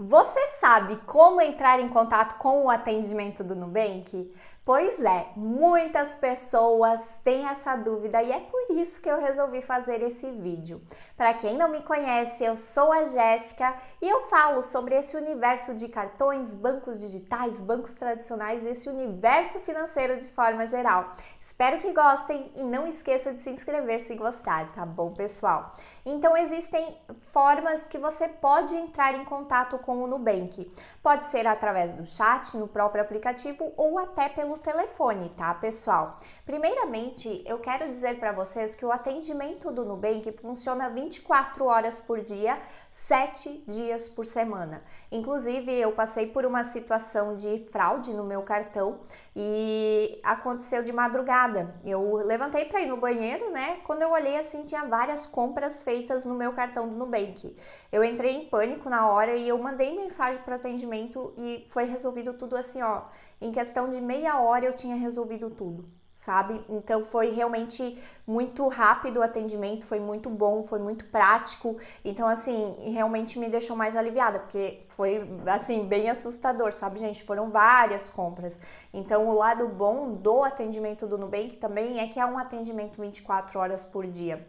Você sabe como entrar em contato com o atendimento do Nubank? Pois é, muitas pessoas têm essa dúvida e é por isso que eu resolvi fazer esse vídeo. Para quem não me conhece, eu sou a Jéssica e eu falo sobre esse universo de cartões, bancos digitais, bancos tradicionais, esse universo financeiro de forma geral. Espero que gostem e não esqueça de se inscrever se gostar, tá bom, pessoal? Então existem formas que você pode entrar em contato com o Nubank. Pode ser através do chat no próprio aplicativo ou até pelo telefone, tá, pessoal? Primeiramente, eu quero dizer para vocês que o atendimento do Nubank funciona 24 horas por dia, 7 dias por semana. Inclusive, eu passei por uma situação de fraude no meu cartão e aconteceu de madrugada. Eu levantei para ir no banheiro, né? Quando eu olhei assim, tinha várias compras feitas no meu cartão do Nubank. Eu entrei em pânico na hora e eu mandei mensagem para atendimento e foi resolvido tudo assim, ó. Em questão de meia hora eu tinha resolvido tudo, sabe? Então foi realmente muito rápido o atendimento, foi muito bom, foi muito prático. Então assim, realmente me deixou mais aliviada, porque foi assim bem assustador, sabe, gente? Foram várias compras. Então o lado bom do atendimento do Nubank também é que é um atendimento 24 horas por dia.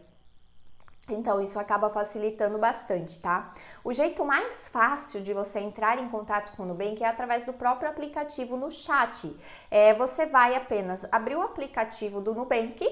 Então, isso acaba facilitando bastante, tá? O jeito mais fácil de você entrar em contato com o Nubank é através do próprio aplicativo no chat. É, você vai apenas abrir o aplicativo do Nubank,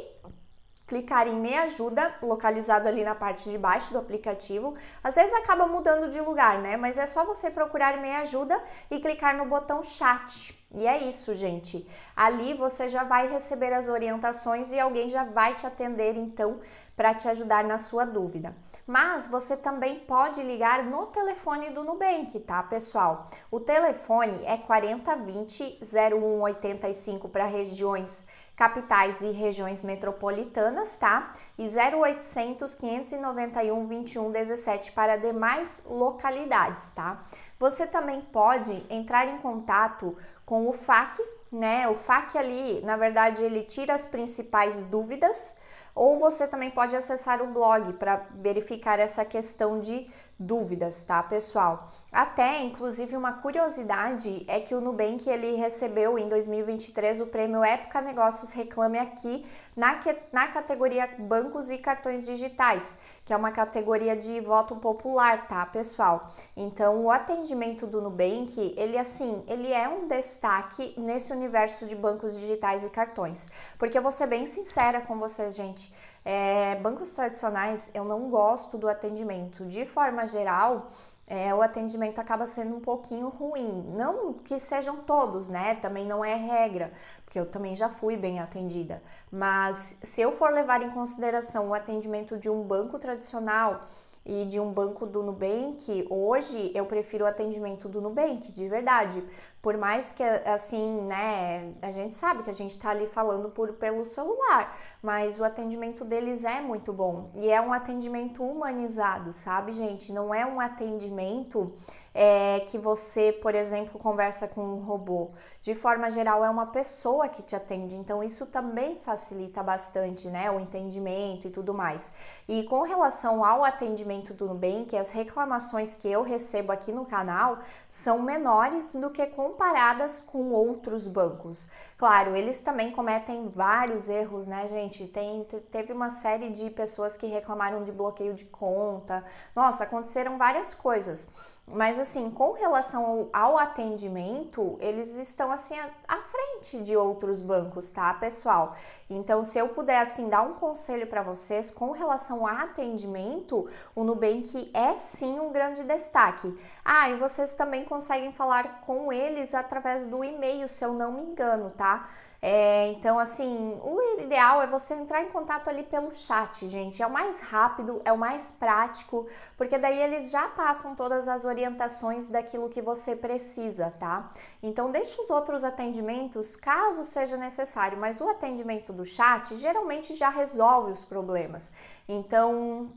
clicar em Me Ajuda, localizado ali na parte de baixo do aplicativo. Às vezes acaba mudando de lugar, né? Mas é só você procurar Me Ajuda e clicar no botão Chat. E é isso, gente. Ali você já vai receber as orientações e alguém já vai te atender, então, para te ajudar na sua dúvida. Mas você também pode ligar no telefone do Nubank, tá, pessoal? O telefone é 4020 0185 para regiões capitais e regiões metropolitanas, tá? E 0800 591 21 17 para demais localidades, tá? Você também pode entrar em contato com o FAC, né? O FAC ali, na verdade, ele tira as principais dúvidas, ou você também pode acessar o blog para verificar essa questão de dúvidas, tá, pessoal? Até, inclusive, uma curiosidade é que o Nubank ele recebeu em 2023 o prêmio Época Negócios Reclame Aqui na, que, na categoria Bancos e Cartões Digitais, que é uma categoria de voto popular, tá, pessoal? Então, o atendimento do Nubank, ele assim, ele é um destaque nesse universo de bancos digitais e cartões. Porque eu vou ser bem sincera com vocês, gente. É, bancos tradicionais, eu não gosto do atendimento. De forma geral, é, o atendimento acaba sendo um pouquinho ruim. Não que sejam todos, né? Também não é regra, porque eu também já fui bem atendida. Mas se eu for levar em consideração o atendimento de um banco tradicional e de um banco do Nubank, hoje eu prefiro o atendimento do Nubank, de verdade, por mais que, assim, né, a gente sabe que a gente tá ali falando por, pelo celular, mas o atendimento deles é muito bom. E é um atendimento humanizado, sabe, gente? Não é um atendimento é, que você, por exemplo, conversa com um robô. De forma geral, é uma pessoa que te atende. Então, isso também facilita bastante, né, o entendimento e tudo mais. E com relação ao atendimento do Nubank, as reclamações que eu recebo aqui no canal são menores do que com comparadas com outros bancos. Claro, eles também cometem vários erros, né, gente? Tem, teve uma série de pessoas que reclamaram de bloqueio de conta. Nossa, aconteceram várias coisas. Mas assim, com relação ao, ao atendimento, eles estão assim à frente de outros bancos, tá, pessoal? Então, se eu puder assim dar um conselho para vocês com relação ao atendimento, o Nubank é sim um grande destaque. Ah, e vocês também conseguem falar com ele eles através do e-mail, se eu não me engano, tá? É, então, assim, o ideal é você entrar em contato ali pelo chat, gente. É o mais rápido, é o mais prático, porque daí eles já passam todas as orientações daquilo que você precisa, tá? Então, deixa os outros atendimentos caso seja necessário, mas o atendimento do chat geralmente já resolve os problemas. Então,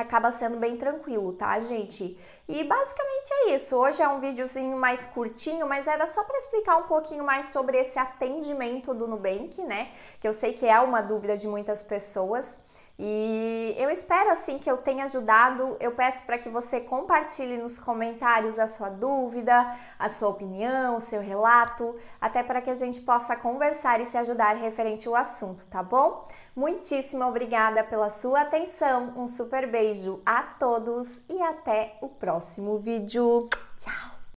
acaba sendo bem tranquilo, tá, gente? E basicamente é isso. Hoje é um videozinho mais curtinho, mas era só para explicar um pouquinho mais sobre esse atendimento do Nubank, né? Que eu sei que é uma dúvida de muitas pessoas. E eu espero assim que eu tenha ajudado. Eu peço para que você compartilhe nos comentários a sua dúvida, a sua opinião, o seu relato, até para que a gente possa conversar e se ajudar referente ao assunto, tá bom? Muitíssimo obrigada pela sua atenção. Um super beijo a todos e até o próximo vídeo. Tchau.